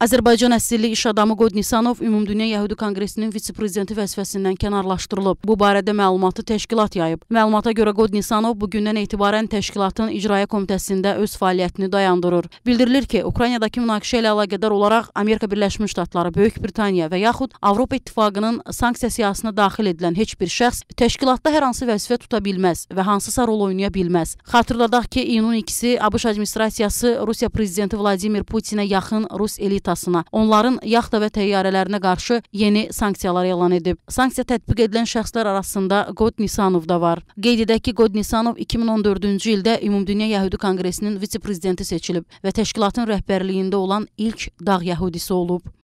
Azərbaycan əsilli iş adamı Qod Nisanov Ümumdünya Yəhudi Konqresinin vitse-prezidenti vəzifəsindən kənarlaşdırılıb. Bu barədə məlumatı təşkilat yayıb. Məlumata görə Qod Nisanov bugündən etibarən təşkilatın icraiyyə komitəsində öz fəaliyyətini dayandırır. Bildirilir ki, Ukraynadakı münaqişə ilə əlaqədar olaraq Amerika Birləşmiş Ştatları, Böyük Britaniya və yaxud Avropa İttifaqının sanksiya siyasına daxil edilən heç bir şəxs təşkilatda hər hansı vəzifə tuta bilməz və hansısa rol oynaya bilməz. Xatırladaq ki, iyunun 2-si ABŞ administrasiyası Rusiya prezidenti Vladimir Putinə yaxın rus elitası Palatasına, onların yaxta və təyyarələrinə qarşı yeni sanksiyalar elan edib. Sanksiya tətbiq edilən şəxslər arasında Qod Nisanov da var. Qeyd edək ki, Qod Nisanov 2014-cü ildə Ümumdünya Yəhudi Konqresinin vitse-prezidenti seçilib və təşkilatın rəhbərliyində olan ilk dağ yəhudisi olub.